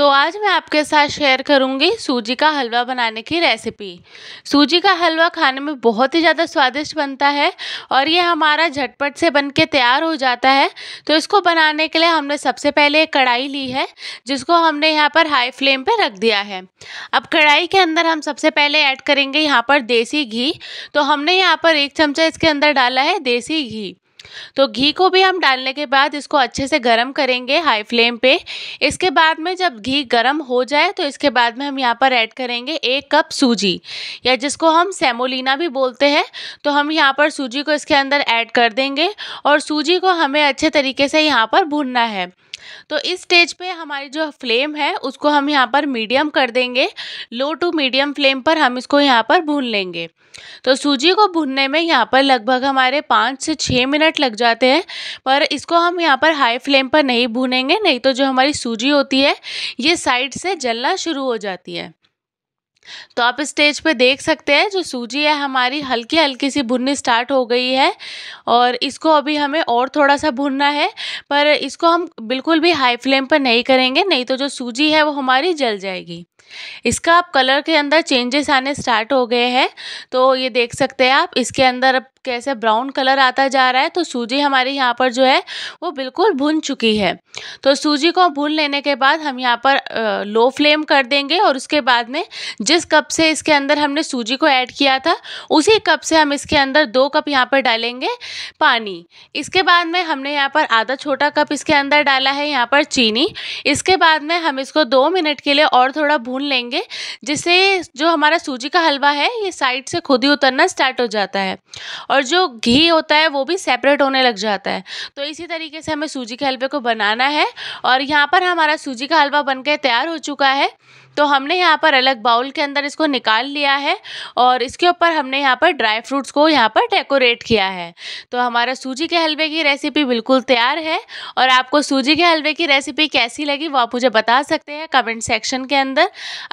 तो आज मैं आपके साथ शेयर करूंगी सूजी का हलवा बनाने की रेसिपी सूजी का हलवा खाने में बहुत ही ज़्यादा स्वादिष्ट बनता है और ये हमारा झटपट से बन के तैयार हो जाता है तो इसको बनाने के लिए हमने सबसे पहले एक कढ़ाई ली है जिसको हमने यहाँ पर हाई फ्लेम पर रख दिया है अब कढ़ाई के अंदर हम सबसे पहले ऐड करेंगे यहाँ पर देसी घी तो हमने यहाँ पर एक चमचा इसके अंदर डाला है देसी घी तो घी को भी हम डालने के बाद इसको अच्छे से गरम करेंगे हाई फ्लेम पे इसके बाद में जब घी गरम हो जाए तो इसके बाद में हम यहाँ पर ऐड करेंगे एक कप सूजी या जिसको हम सेमोलिना भी बोलते हैं तो हम यहाँ पर सूजी को इसके अंदर ऐड कर देंगे और सूजी को हमें अच्छे तरीके से यहाँ पर भूनना है तो इस स्टेज पे हमारी जो फ्लेम है उसको हम यहाँ पर मीडियम कर देंगे लो टू मीडियम फ्लेम पर हम इसको यहाँ पर भून लेंगे तो सूजी को भूनने में यहाँ पर लगभग हमारे पाँच से छः मिनट लग जाते हैं पर इसको हम यहाँ पर हाई फ्लेम पर नहीं भूनेंगे नहीं तो जो हमारी सूजी होती है ये साइड से जलना शुरू हो जाती है तो आप स्टेज पे देख सकते हैं जो सूजी है हमारी हल्की हल्की सी भुननी स्टार्ट हो गई है और इसको अभी हमें और थोड़ा सा भुनना है पर इसको हम बिल्कुल भी हाई फ्लेम पर नहीं करेंगे नहीं तो जो सूजी है वो हमारी जल जाएगी इसका आप कलर के अंदर चेंजेस आने स्टार्ट हो गए हैं तो ये देख सकते हैं आप इसके अंदर अब कैसे ब्राउन कलर आता जा रहा है तो सूजी हमारी यहाँ पर जो है वो बिल्कुल भुन चुकी है तो सूजी को भून लेने के बाद हम यहाँ पर लो फ्लेम कर देंगे और उसके बाद में जिस कप से इसके अंदर हमने सूजी को ऐड किया था उसी कप से हम इसके अंदर दो कप यहाँ पर डालेंगे पानी इसके बाद में हमने यहाँ पर आधा छोटा कप इसके अंदर डाला है यहाँ पर चीनी इसके बाद में हम इसको दो मिनट के लिए और थोड़ा भून लेंगे जिससे जो हमारा सूजी का हलवा है ये साइड से खुद ही उतरना स्टार्ट हो जाता है और जो घी होता है वो भी सेपरेट होने लग जाता है तो इसी तरीके से हमें सूजी के हलवे को बनाना है और यहाँ पर हमारा सूजी का हलवा बन तैयार हो चुका है तो हमने यहाँ पर अलग बाउल के अंदर इसको निकाल लिया है और इसके ऊपर हमने यहाँ पर ड्राई फ्रूट्स को यहाँ पर डेकोरेट किया है तो हमारा सूजी के हलवे की रेसिपी बिल्कुल तैयार है और आपको सूजी के हलवे की रेसिपी कैसी लगी वो आप मुझे बता सकते हैं कमेंट सेक्शन के अंदर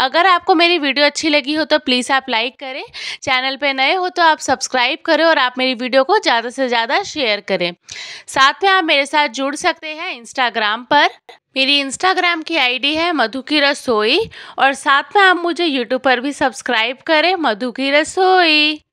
अगर आपको मेरी वीडियो अच्छी लगी हो तो प्लीज़ आप लाइक करें चैनल पर नए हो तो आप सब्सक्राइब करें और आप मेरी वीडियो को ज़्यादा से ज़्यादा शेयर करें साथ में आप मेरे साथ जुड़ सकते हैं इंस्टाग्राम पर मेरी इंस्टाग्राम की आईडी है मधु की रसोई और साथ में आप मुझे यूट्यूब पर भी सब्सक्राइब करें मधु की रसोई